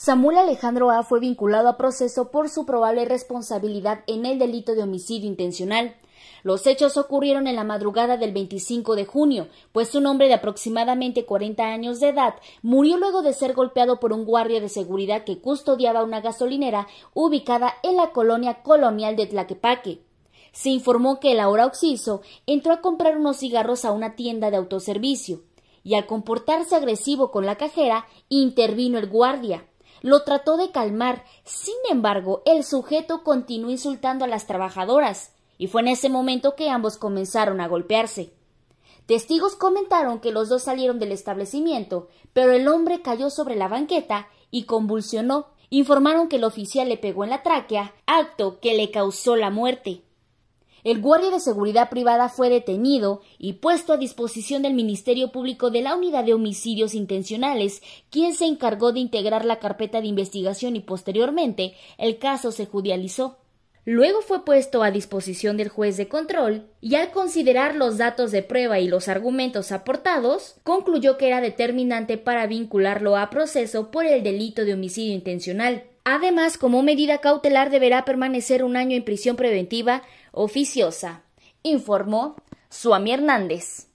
Samuel Alejandro A. fue vinculado a proceso por su probable responsabilidad en el delito de homicidio intencional. Los hechos ocurrieron en la madrugada del 25 de junio, pues un hombre de aproximadamente 40 años de edad murió luego de ser golpeado por un guardia de seguridad que custodiaba una gasolinera ubicada en la colonia colonial de Tlaquepaque. Se informó que el ahora occiso entró a comprar unos cigarros a una tienda de autoservicio y al comportarse agresivo con la cajera intervino el guardia. Lo trató de calmar, sin embargo, el sujeto continuó insultando a las trabajadoras, y fue en ese momento que ambos comenzaron a golpearse. Testigos comentaron que los dos salieron del establecimiento, pero el hombre cayó sobre la banqueta y convulsionó. Informaron que el oficial le pegó en la tráquea, acto que le causó la muerte. El guardia de seguridad privada fue detenido y puesto a disposición del Ministerio Público de la Unidad de Homicidios Intencionales, quien se encargó de integrar la carpeta de investigación y posteriormente el caso se judicializó. Luego fue puesto a disposición del juez de control y al considerar los datos de prueba y los argumentos aportados, concluyó que era determinante para vincularlo a proceso por el delito de homicidio intencional. Además, como medida cautelar deberá permanecer un año en prisión preventiva oficiosa, informó Suami Hernández.